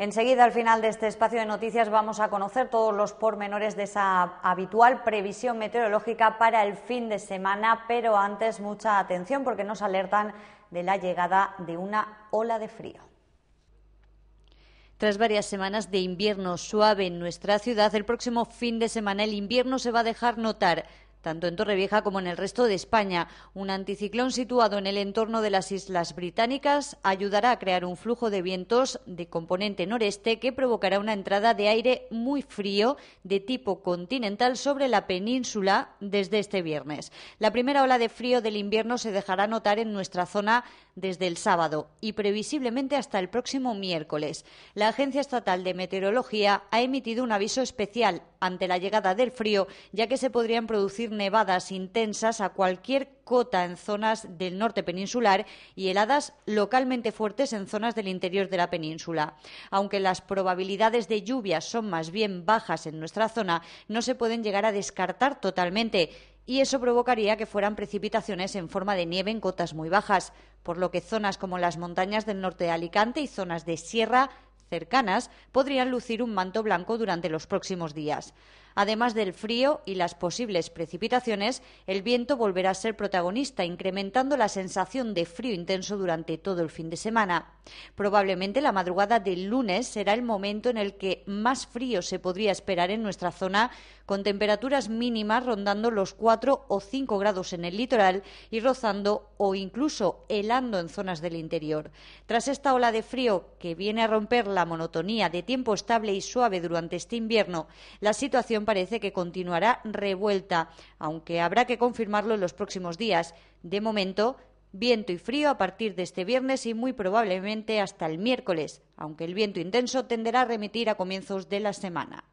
Enseguida, al final de este espacio de noticias, vamos a conocer todos los pormenores de esa habitual previsión meteorológica para el fin de semana, pero antes mucha atención porque nos alertan de la llegada de una ola de frío. Tras varias semanas de invierno suave en nuestra ciudad, el próximo fin de semana el invierno se va a dejar notar tanto en Torrevieja como en el resto de España. Un anticiclón situado en el entorno de las Islas Británicas ayudará a crear un flujo de vientos de componente noreste que provocará una entrada de aire muy frío de tipo continental sobre la península desde este viernes. La primera ola de frío del invierno se dejará notar en nuestra zona desde el sábado y previsiblemente hasta el próximo miércoles. La Agencia Estatal de Meteorología ha emitido un aviso especial ante la llegada del frío, ya que se podrían producir nevadas intensas a cualquier cota en zonas del norte peninsular y heladas localmente fuertes en zonas del interior de la península. Aunque las probabilidades de lluvias son más bien bajas en nuestra zona, no se pueden llegar a descartar totalmente y eso provocaría que fueran precipitaciones en forma de nieve en cotas muy bajas, por lo que zonas como las montañas del norte de Alicante y zonas de sierra cercanas podrían lucir un manto blanco durante los próximos días. Además del frío y las posibles precipitaciones, el viento volverá a ser protagonista, incrementando la sensación de frío intenso durante todo el fin de semana. Probablemente la madrugada del lunes será el momento en el que más frío se podría esperar en nuestra zona, con temperaturas mínimas rondando los 4 o 5 grados en el litoral y rozando o incluso helando en zonas del interior. Tras esta ola de frío que viene a romper la la monotonía de tiempo estable y suave durante este invierno, la situación parece que continuará revuelta, aunque habrá que confirmarlo en los próximos días. De momento, viento y frío a partir de este viernes y muy probablemente hasta el miércoles, aunque el viento intenso tenderá a remitir a comienzos de la semana.